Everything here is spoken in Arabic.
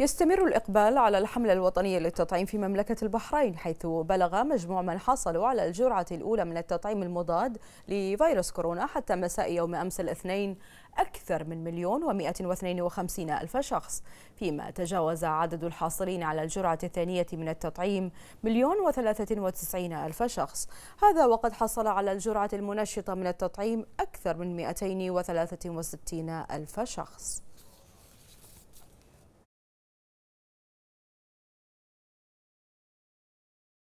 يستمر الإقبال على الحملة الوطنية للتطعيم في مملكة البحرين حيث بلغ مجموع من حصلوا على الجرعة الأولى من التطعيم المضاد لفيروس كورونا حتى مساء يوم أمس الاثنين أكثر من مليون ومائة واثنين وخمسين ألف شخص فيما تجاوز عدد الحاصلين على الجرعة الثانية من التطعيم مليون وثلاثة وتسعين ألف شخص هذا وقد حصل على الجرعة المنشطة من التطعيم أكثر من وستين ألف شخص